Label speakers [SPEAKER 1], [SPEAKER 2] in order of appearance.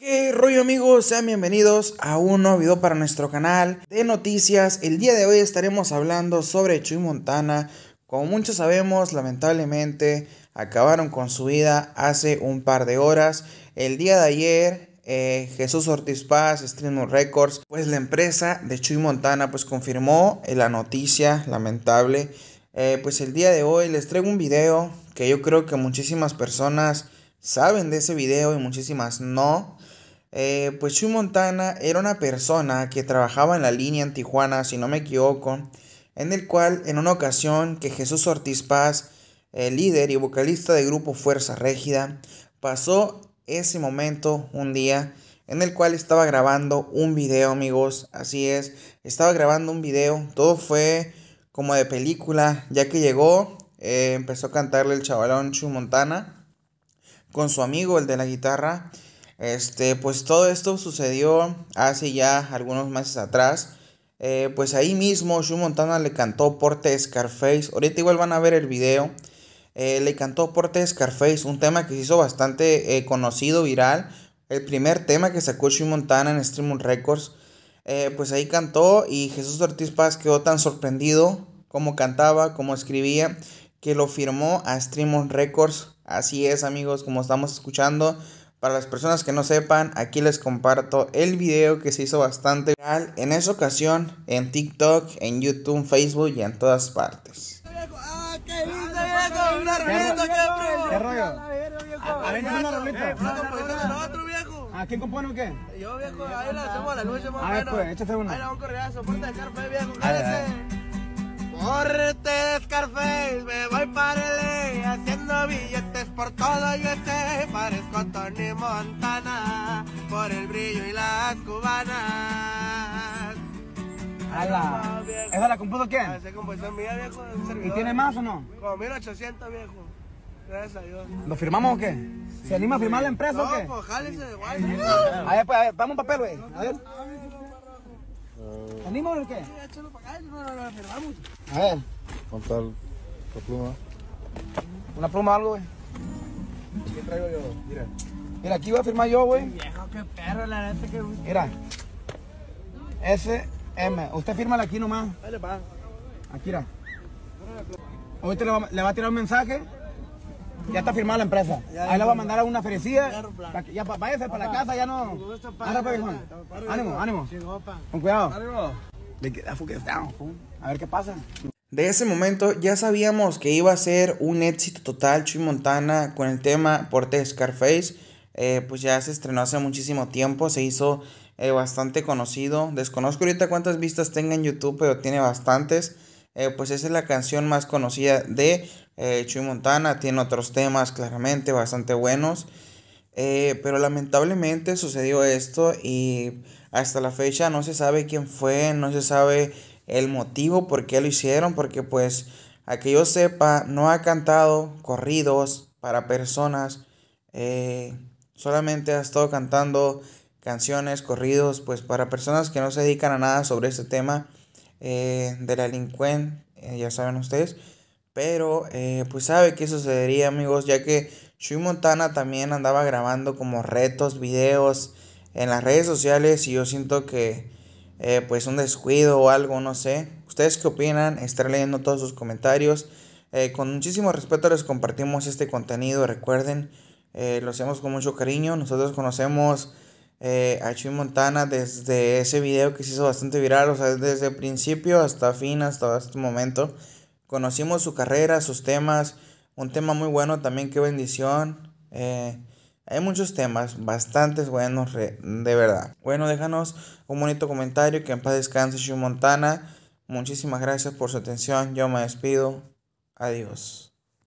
[SPEAKER 1] ¿Qué rollo amigos? Sean bienvenidos a un nuevo video para nuestro canal de noticias. El día de hoy estaremos hablando sobre Chuy Montana. Como muchos sabemos, lamentablemente acabaron con su vida hace un par de horas. El día de ayer eh, Jesús Ortiz Paz, Stream Records, pues la empresa de Chuy Montana pues confirmó eh, la noticia lamentable. Eh, pues el día de hoy les traigo un video que yo creo que muchísimas personas saben de ese video y muchísimas no. Eh, pues Chu Montana era una persona que trabajaba en la línea en Tijuana, si no me equivoco, en el cual en una ocasión que Jesús Ortiz Paz, el líder y vocalista del grupo Fuerza Régida, pasó ese momento un día en el cual estaba grabando un video, amigos, así es, estaba grabando un video, todo fue como de película, ya que llegó, eh, empezó a cantarle el chavalón Chu Montana con su amigo, el de la guitarra. Este, pues todo esto sucedió hace ya algunos meses atrás. Eh, pues ahí mismo Shu Montana le cantó Porte Scarface. Ahorita igual van a ver el video. Eh, le cantó Porte Scarface, un tema que se hizo bastante eh, conocido, viral. El primer tema que sacó Shu Montana en Stream Records. pues ahí cantó y Jesús Ortiz Paz quedó tan sorprendido como cantaba, como escribía, que lo firmó a Stream Records Así es amigos, como estamos escuchando, para las personas que no sepan, aquí les comparto el video que se hizo bastante viral en esa ocasión en TikTok, en YouTube, Facebook y en todas partes. ¡Ah, qué lindo, viejo! ¡Una qué rollo! ¿A quién compone o qué? Yo, viejo, ahí la hacemos a la luz más o menos. pues, échate una. Ahí la vamos a soporte de Scarface, viejo, cállese. Porte de Scarface, me voy para el haciendo billetes por todo yo este parezco a Tony Montana, por el brillo y las cubanas. ¡Hala! ¿Esa la compuso quién? Ah, esa compuso mía, viejo. ¿Y tiene más o no? Como 1800, viejo. Gracias a Dios. ¿Lo firmamos o qué? ¿Se anima a firmar la empresa no, o qué? pues jálese de guay. A ver, pues, a ver, dame un papel, güey. A ver. ¿Se anima o qué? Sí, échalo para acá, no, lo firmamos. A ver. ¿Cuánto la pluma? ¿Una pluma o algo, güey? traigo yo? Mira. Mira, aquí voy a firmar yo, güey. Viejo, qué perro, la neta que gusta. Mira. SM. Usted firma aquí nomás. va. Aquí, mira. Ahorita le va, le va a tirar un mensaje. Ya está firmada la empresa. Ahí la va a mandar a una ferecía. Ya, váyase para la casa, ya no. Ánimo, ánimo. Con cuidado. A ver qué pasa. De ese momento ya sabíamos que iba a ser un éxito total Chuy Montana con el tema Porte Scarface. Eh, pues ya se estrenó hace muchísimo tiempo, se hizo eh, bastante conocido. Desconozco ahorita cuántas vistas tenga en YouTube, pero tiene bastantes. Eh, pues esa es la canción más conocida de Chuy Montana. Tiene otros temas claramente bastante buenos. pero lamentablemente sucedió esto y hasta la fecha no se sabe quién fue, no se sabe el motivo por qué lo hicieron, porque pues a que yo sepa, no ha cantado corridos para personas, eh, solamente ha estado cantando canciones, corridos, pues para personas que no se dedican a nada sobre este tema eh, de la eh, ya saben ustedes. Pero, pues sabe qué sucedería, amigos, ya que Shui Montana también andaba grabando como retos, videos en las redes sociales y yo siento que eh, pues un descuido o algo, no sé. ¿Ustedes qué opinan? estar leyendo todos sus comentarios. Eh, con muchísimo respeto les compartimos este contenido, recuerden, eh, lo hacemos con mucho cariño. Nosotros conocemos a Chuy Montana desde ese video que se hizo bastante viral, o sea, desde el principio hasta fin, hasta este momento. Conocimos su carrera, sus temas, un tema muy bueno también, qué bendición. Hay muchos temas bastantes buenos de verdad. Bueno, déjanos un bonito comentario. Que en paz descanse Shu Montana. Muchísimas gracias por su atención. Yo me despido. Adiós.